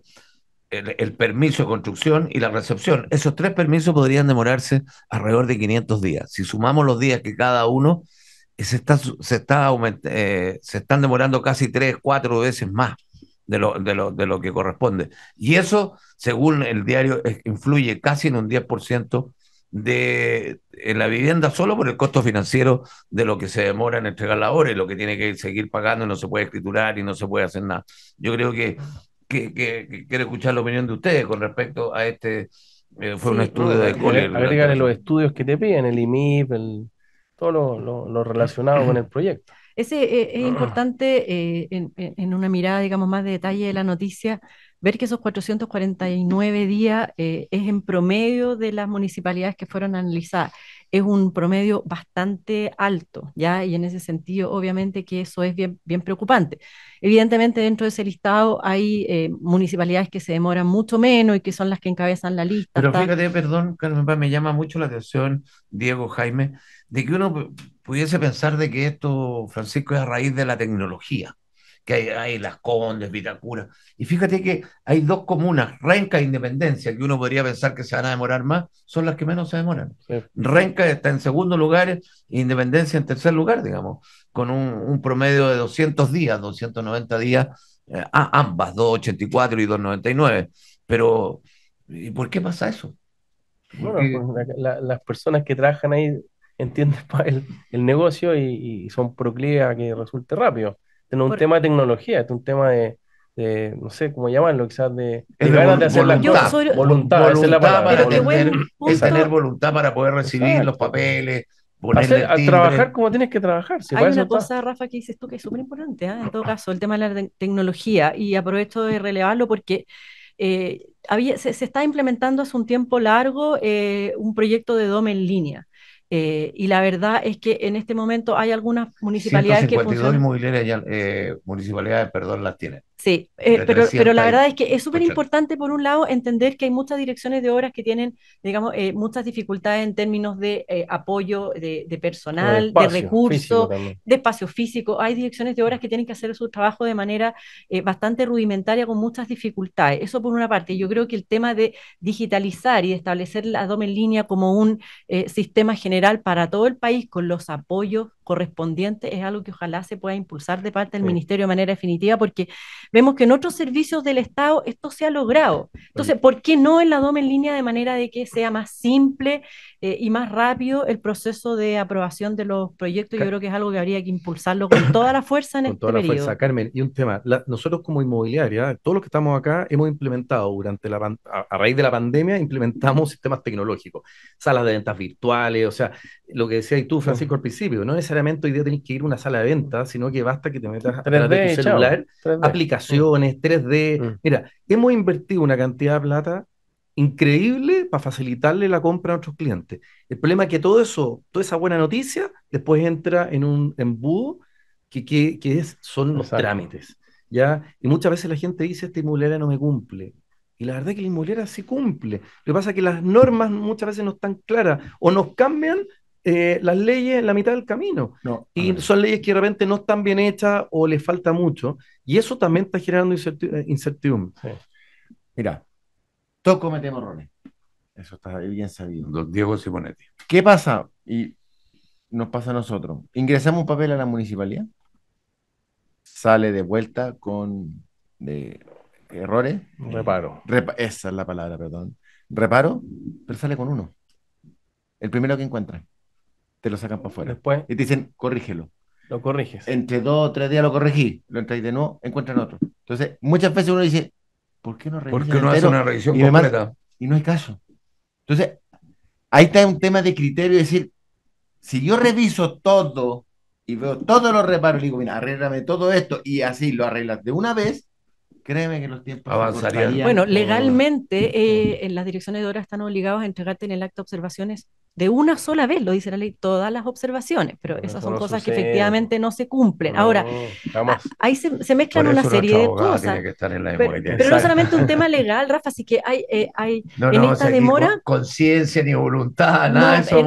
el, permiso de construcción y la recepción. Esos tres permisos podrían demorarse alrededor de 500 días. Si sumamos los días que cada uno, eh, se, está, se, está eh, se están demorando casi tres, cuatro veces más de lo, que corresponde. Y eso, según el diario, influye casi en un 10% de la vivienda solo por el costo financiero de lo que se demora en entregar la obra lo que tiene que seguir pagando no se puede escriturar y no se puede hacer nada. Yo creo que que, que, quiero escuchar la opinión de ustedes con respecto a este. Eh, fue un estudio de los estudios que te piden, el IMIP, todo lo, relacionado con el proyecto. Ese eh, es importante eh, en, una mirada, digamos, más de detalle de la noticia, ver que esos 449 días es en promedio de las municipalidades que fueron analizadas es un promedio bastante alto, ¿ya? Y en ese sentido, obviamente que eso es bien, preocupante. Evidentemente, dentro de ese listado hay eh, municipalidades que se demoran mucho menos y que son las que encabezan la lista. Pero fíjate, perdón, me llama mucho la atención, Diego, Jaime, de que uno pudiese pensar de que esto, Francisco, es a raíz de la tecnología que hay, Las Condes, Vitacura. Y fíjate que hay dos comunas, Renca e Independencia, que uno podría pensar que se van a demorar más, son las que menos se demoran. Renca está en segundo lugar, Independencia en tercer lugar, digamos, con un, promedio de 200 días, 290 días, eh, a ambas, 284 y 299. Pero, ¿y por qué pasa eso? Bueno, pues, las personas que trabajan ahí entienden el, negocio y, y son proclives a que resulte rápido no es un tema de tecnología, es un tema de, no sé cómo llamarlo, quizás de, de ganas de hacer voluntad, Tener, voluntad para poder recibir los papeles. Hacer, al trabajar como tienes que trabajar. Hay una cosa, Rafa, que dices tú que es súper importante, ¿eh? en todo caso, el tema de la tecnología, y aprovecho de relevarlo porque eh, se, está implementando hace un tiempo largo eh, un proyecto de DOM en línea. Eh, y la verdad es que en este momento hay algunas municipalidades 152 que funcionan. inmobiliarias, eh, municipalidades, perdón, las tienen. Sí, eh, pero, pero la verdad es que es súper importante, por un lado, entender que hay muchas direcciones de obras que tienen, digamos, eh, muchas dificultades en términos de eh, apoyo de, personal, de, recursos, de espacio físico. Hay direcciones de obras que tienen que hacer su trabajo de manera bastante rudimentaria, con muchas dificultades. Eso por una parte. Yo creo que el tema de digitalizar y establecer la DOM en línea como un sistema general para todo el país, con los apoyos correspondiente es algo que ojalá se pueda impulsar de parte del Ministerio de manera definitiva, porque vemos que en otros servicios del Estado esto se ha logrado. Entonces, ¿por qué no en la DOM en línea de manera de que sea más simple eh, y más rápido el proceso de aprobación de los proyectos? Yo creo que es algo que habría que impulsarlo con toda la fuerza en con este toda la fuerza, Carmen. Y un tema, nosotros como inmobiliaria, todos los que estamos acá hemos implementado durante la a, raíz de la pandemia, implementamos sistemas tecnológicos, salas de ventas virtuales, o sea, lo que decía tú, Francisco, al principio, no era hoy día tenés que ir a una sala de venta, sino que basta que te metas a celular, aplicaciones, 3D. Mm. Mira, hemos invertido una cantidad de plata increíble para facilitarle la compra a nuestros clientes. El problema es que todo eso, toda esa buena noticia, después entra en un embudo que, es, son los trámites. ¿ya? Y muchas veces la gente dice, esta inmobiliaria no me cumple. Y la verdad es que la inmobiliaria sí cumple. Lo que pasa es que las normas muchas veces no están claras o nos cambian eh, las leyes en la mitad del camino. y son leyes que de repente no están bien hechas o les falta mucho. Y eso también está generando eh, incertidumbre. Mira, todos cometemos errores. Eso está bien sabido. Don Diego Simonetti. ¿Qué pasa? Y nos pasa a nosotros. Ingresamos un papel a la municipalidad. Sale de vuelta con de, errores. Reparo. esa es la palabra, perdón. Reparo, pero sale con uno. El primero que encuentra te lo sacan para afuera. Después, y te dicen, corrígelo. Lo corriges. Entre dos o tres días lo corregí, lo entráis de nuevo, encuentran otro. Entonces, muchas veces uno dice, ¿por qué no ¿Por qué no hace una revisión y completa? y no hay caso. Entonces, ahí está un tema de criterio, es decir, si yo reviso todo y veo todos los reparos digo, mira, arréglame todo esto y así lo arreglas de una vez, créeme que los tiempos avanzarían. Bueno, legalmente eh, en las direcciones de horas están obligados a entregarte en el acto de observaciones de una sola vez, lo dice la ley, todas las observaciones, pero esas son cosas que efectivamente no se cumplen. Ahora, ahí se, mezclan una serie de cosas. Pero, no solamente un tema legal, Rafa, así que hay, eh, hay en esta o sea, demora... Conciencia ni voluntad, nada, este,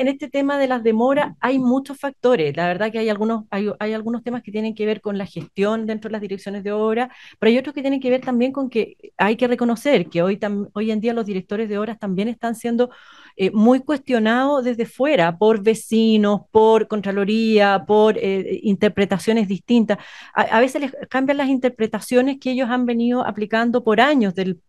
en, este, tema de las demoras hay muchos factores. La verdad que hay algunos, hay, algunos temas que tienen que ver con la gestión dentro de las direcciones de obra, pero hay otros que tienen que ver también con que hay que reconocer que hoy, hoy en día los directores de obras también están siendo eh, muy cuestionado desde fuera por vecinos, por Contraloría, por eh, interpretaciones distintas. A, veces les cambian las interpretaciones que ellos han venido aplicando por años del,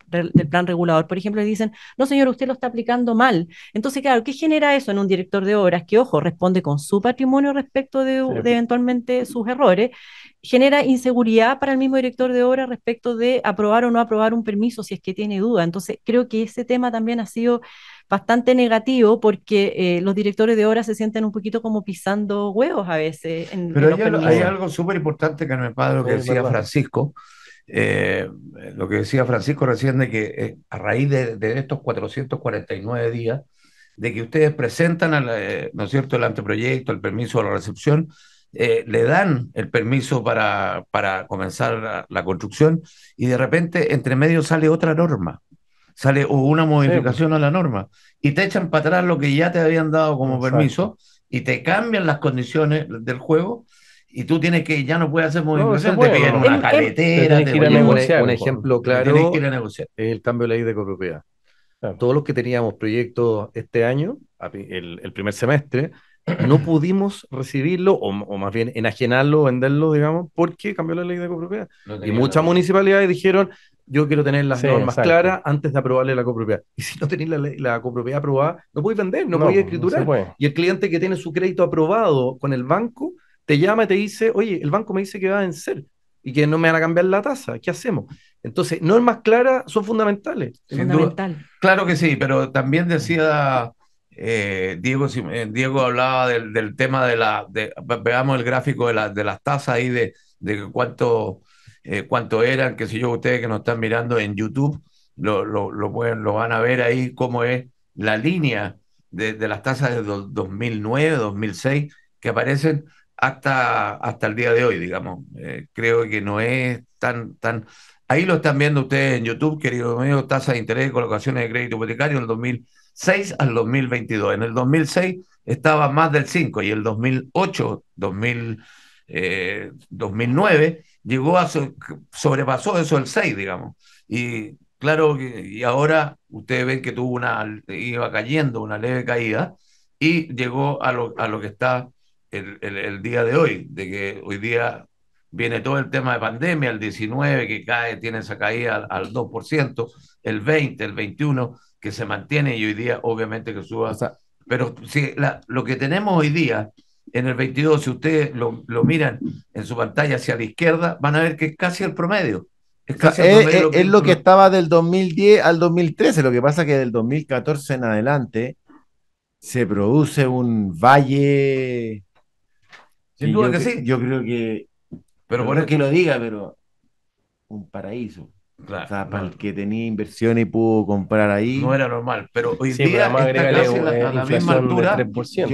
plan regulador. Por ejemplo, les dicen, no señor, usted lo está aplicando mal. Entonces, claro, ¿qué genera eso en un director de obras que, ojo, responde con su patrimonio respecto de, eventualmente sus errores? genera inseguridad para el mismo director de obra respecto de aprobar o no aprobar un permiso si es que tiene duda. Entonces, creo que ese tema también ha sido bastante negativo porque eh, los directores de obra se sienten un poquito como pisando huevos a veces. Pero hay, algo súper importante, que me Padre, lo que decía Francisco. Eh, lo que decía Francisco recién de que eh, a raíz de, estos 449 días, de que ustedes presentan, ¿no es cierto?, el anteproyecto, el permiso a la recepción, le dan el permiso para, para comenzar la, construcción y de repente entre medio sale otra norma sale o una pues. modificación a la norma y te echan para atrás lo que ya te habían dado como permiso y te cambian las condiciones del juego y tú tienes que ya no puedes hacer modificaciones te piden una un, ejemplo claro es el cambio de ley de copropiedad. Todos los que teníamos proyectos este año, el primer semestre, no pudimos recibirlo, o, más bien enajenarlo, venderlo, digamos, porque cambió la ley de copropiedad. y muchas municipalidades dijeron, yo quiero tener las normas claras antes de aprobarle la copropiedad. Y si no tenéis la, la, copropiedad aprobada, no podéis vender, no, podéis escriturar. y el cliente que tiene su crédito aprobado con el banco, te llama y te dice, oye, el banco me dice que va a vencer y que no me van a cambiar la tasa, ¿qué hacemos? Entonces, normas claras son fundamentales. Claro que sí, pero también decía eh, Diego, eh, Diego hablaba del, tema de la, veamos el gráfico de, de las tasas ahí, de, cuánto, eh, cuánto eran, que si yo, ustedes que nos están mirando en YouTube, lo, lo, pueden, lo van a ver ahí cómo es la línea de, las tasas de 2009, 2006, que aparecen hasta, hasta el día de hoy, digamos. creo que no es tan, tan... Ahí lo están viendo ustedes en YouTube, queridos amigos, tasas de interés, colocaciones de crédito hipotecario en el 2000 6 al 2022. En el 2006 estaba más del 5 y el 2008, 2000, 2009 llegó a sobrepasó eso el 6, digamos. Y claro, y ahora ustedes ven que tuvo una, iba cayendo una leve caída y llegó a lo, que está el, día de hoy, de que hoy día viene todo el tema de pandemia, el 19 que cae, tiene esa caída al 2%, el 20, el 21 que se mantiene y hoy día obviamente que suba. pero si lo que tenemos hoy día en el 22, si ustedes lo, miran en su pantalla hacia la izquierda, van a ver que es casi el promedio. Es, lo, que, estaba del 2010 al 2013, lo que pasa que del 2014 en adelante se produce un valle. Sin duda que sí. Yo creo que. Pero bueno e que lo diga, pero. Un paraíso. Claro, o sea, para el que tenía inversión y pudo comprar ahí. No era normal, pero hoy día está casi a la, misma altura de,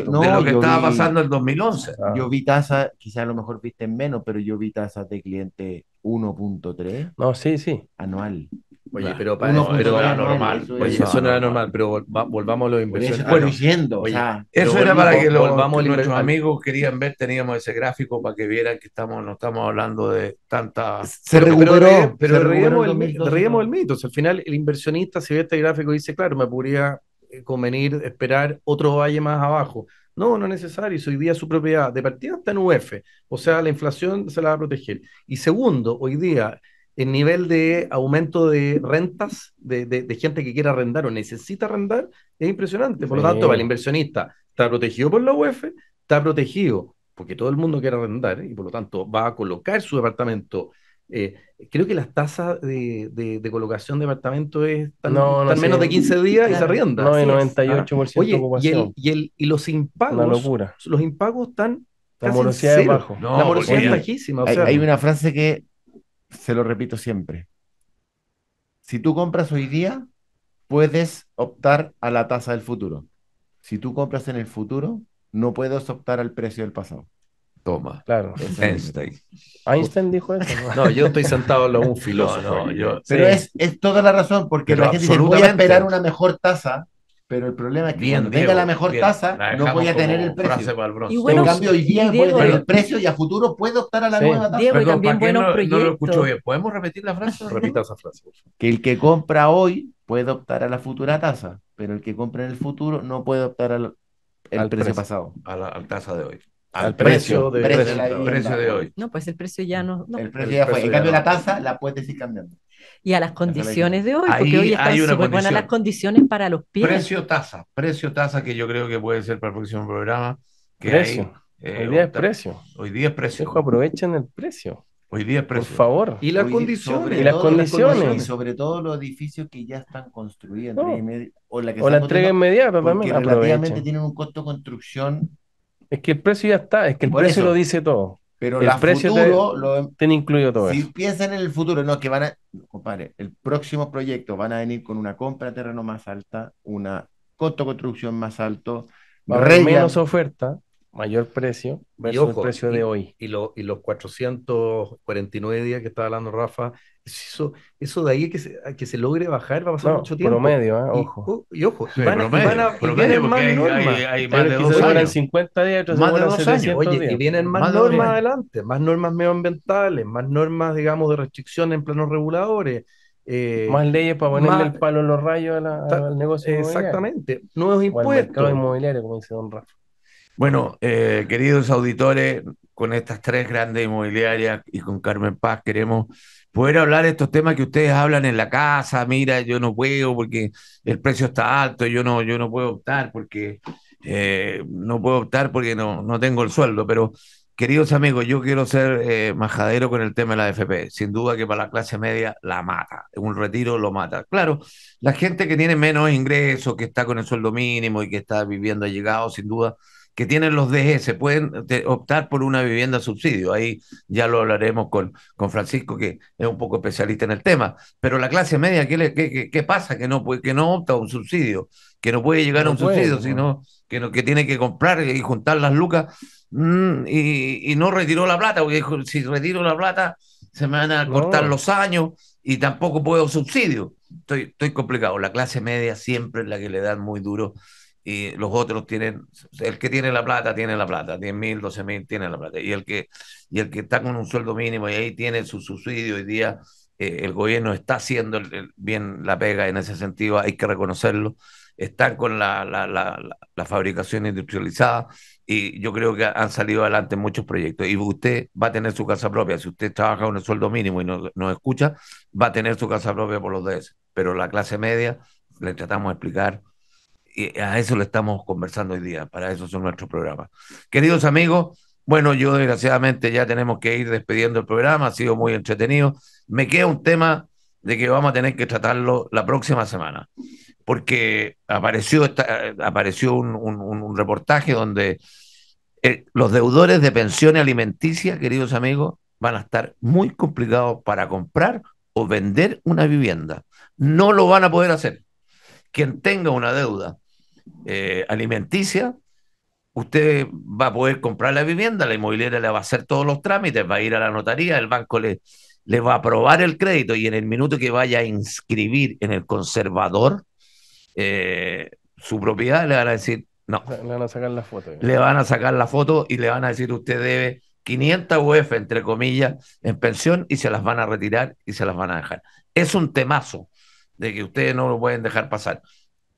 lo que estaba pasando en 2011. Ah. Yo vi tasas, quizás a lo mejor viste menos, pero yo vi tasas de cliente 1.3. No, sí, sí. Anual. Oye, pero para eso, pero era normal. oye, eso no era normal, pero volvamos a los inversores. Eso, eso era para que los, volvamos nuestros amigos querían ver, teníamos ese gráfico para que vieran que estamos, no estamos hablando de tanta. Se pero, recuperó, pero, reíamos el, mito. O sea, al final, el inversionista, si ve este gráfico, dice, claro, me podría eh, convenir esperar otro valle más abajo. No, no es necesario. Hoy día su propiedad de partida está en UF. O sea, la inflación se la va a proteger. Y segundo, hoy día el nivel de aumento de rentas de, gente que quiera arrendar o necesita arrendar es impresionante. Por lo tanto, el inversionista está protegido por la UEF, está protegido porque todo el mundo quiere arrendar ¿eh? y por lo tanto va a colocar su departamento. Eh, creo que las tasas de, colocación de departamento es tan, menos de 15 días y se arrienda. No, el 98% oye, Y, el, y, los impagos. locura. Los impagos están. La morosidad es bajo. la morosidad es bajísima. hay una frase que se lo repito siempre. Si tú compras hoy día, puedes optar a la tasa del futuro. Si tú compras en el futuro, no puedes optar al precio del pasado. Toma. Claro. Einstein. Einstein dijo eso. ¿no? yo estoy sentado en lo un filósofo. pero es, toda la razón, porque la gente dice, voy a esperar una mejor tasa pero el problema es que bien, cuando la mejor tasa, no voy a tener el precio. y bueno, en cambio, hoy día el eh, precio y a futuro puedo optar a la nueva tasa. Diego, no, No lo escucho bien. ¿Podemos repetir la frase? Repita esa frase. Que el que compra hoy puede optar a la futura tasa, pero el que compra en el futuro no puede optar al, el precio, pasado. A la, tasa de hoy al precio, de, hoy. No, pues el precio ya no. El precio ya fue. En cambio, la tasa la puedes ir cambiando y a las condiciones de hoy, porque hoy están súper buenas las condiciones para los pies. Precio tasa, precio tasa que yo creo que puede ser para el próximo programa. Que eh, precio. hoy día es precio. Hoy día es precio. aprovechen el precio. Hoy día es precio. Por favor. Y las condiciones. Y las condiciones. sobre todo los edificios que ya están construidos. O la, que o entrega inmediata también. Relativamente tienen un costo construcción. Es que el precio ya está, es que el precio lo dice todo. Pero el precio futuro, te, lo, em- incluido todo si piensan en el futuro, no, que van a, compadre, el próximo proyecto van a venir con una compra de terreno más alta, una costo de construcción más alto, menos oferta, mayor precio versus el precio de hoy. Y, lo, y los 449 días que estaba hablando Rafa eso, eso de ahí que, se, que se logre bajar va a pasar mucho tiempo. Promedio, ah, ojo. Y, ojo, van, van vienen más hay, normas. Hay, más de dos años. 50 días, más de dos años. Oye, y vienen más, normas adelante, más normas medioambientales, más normas, digamos, de restricciones en planos reguladores. Eh, más leyes para ponerle el palo en los rayos al negocio. Exactamente, nuevos impuestos. mercado inmobiliario, como dice don Rafa. Bueno, eh, queridos auditores, con estas tres grandes inmobiliarias y con Carmen Paz queremos poder hablar de estos temas que ustedes hablan en la casa, mira, yo no puedo porque el precio está alto, yo no, yo no puedo optar porque eh, no puedo optar porque no, no tengo el sueldo, pero queridos amigos, yo quiero ser eh, majadero con el tema de la AFP. Sin duda que para la clase media la mata, un retiro lo mata. Claro, la gente que tiene menos ingresos, que está con el sueldo mínimo y que está viviendo allegado, sin duda que tienen los DGS e, pueden optar por una vivienda subsidio. Ahí ya lo hablaremos con, con Francisco, que es un poco especialista en el tema. Pero la clase media, ¿qué, qué, pasa? Que no, que no opta a un subsidio, que no puede llegar a un subsidio, sino que, que tiene que comprar y juntar las lucas mm, y, no retiró la plata, porque si retiro la plata se me van a cortar los años y tampoco puedo subsidio. Estoy, estoy complicado. La clase media siempre es la que le dan muy duro y los otros tienen, el que tiene la plata, tiene la plata, 10 mil, 12 mil, tiene la plata. Y el, que, y el que está con un sueldo mínimo y ahí tiene su subsidio hoy día, eh, el gobierno está haciendo bien la pega en ese sentido, hay que reconocerlo. Están con la, la, la, la, fabricación industrializada y yo creo que han salido adelante muchos proyectos. Y usted va a tener su casa propia. Si usted trabaja con el sueldo mínimo y nos no escucha, va a tener su casa propia por los DS. Pero la clase media, le tratamos de explicar y a eso lo estamos conversando hoy día, para eso son nuestros programas. Queridos amigos, bueno, yo desgraciadamente ya tenemos que ir despidiendo el programa, ha sido muy entretenido. Me queda un tema de que vamos a tener que tratarlo la próxima semana, porque apareció, apareció un, reportaje donde eh, los deudores de pensiones alimenticias, queridos amigos, van a estar muy complicados para comprar o vender una vivienda. No lo van a poder hacer. Quien tenga una deuda eh, alimenticia, usted va a poder comprar la vivienda, la inmobiliaria le va a hacer todos los trámites, va a ir a la notaría, el banco le, le va a aprobar el crédito y en el minuto que vaya a inscribir en el conservador eh, su propiedad, le van a decir, no. Le van a sacar la foto. Le van a sacar la foto y le van a decir, usted debe 500 UF, entre comillas, en pensión y se las van a retirar y se las van a dejar. Es un temazo de que ustedes no lo pueden dejar pasar.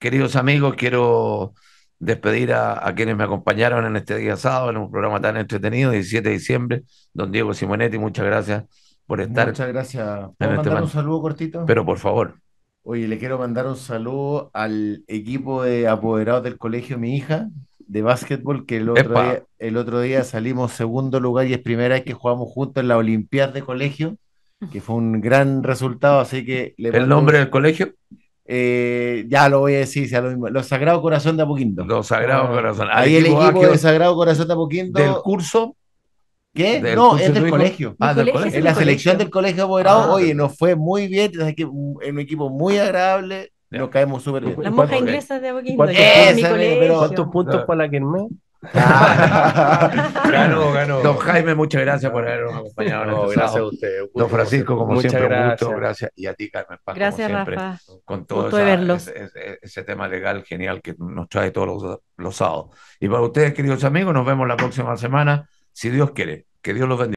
Queridos amigos, quiero despedir a, quienes me acompañaron en este día sábado, en un programa tan entretenido, 17 de diciembre. Don Diego Simonetti, muchas gracias por estar. Muchas gracias. ¿Puedo este mandar un saludo cortito? Pero por favor. Oye, le quiero mandar un saludo al equipo de apoderados del colegio, mi hija, de básquetbol, que el otro, día, el otro día salimos segundo lugar y es primera vez que jugamos juntos en la Olimpiada de Colegio, que fue un gran resultado, así que... ¿El nombre del colegio? Eh, ya lo voy a decir, sea lo mismo. Los Sagrados Corazón de Apoquindo. Los Sagrados ah. Corazón. Ahí el equipo, del de Sagrado Corazón de Apoquindo. Del curso. ¿Qué? no, es del colegio. Ah, del colegio. En la selección del colegio apoderado, ah. oye, nos fue muy bien. Es un equipo muy agradable. Nos caemos súper bien. Las monjas inglesas de Apoquindo. ¿Cuántos, puntos, ¿Cuántos puntos ah. para la Kermés? Ah. ganó, ganó. Don Jaime, muchas gracias por habernos acompañado. gracias a usted. Don Francisco, como siempre, gracias. Gracias. Y a ti, Carmen gracias, Rafa. con todo verlos. Ese, tema legal genial que nos trae todos los, los sábados. Y para ustedes, queridos amigos, nos vemos la próxima semana, si Dios quiere. Que Dios los bendiga.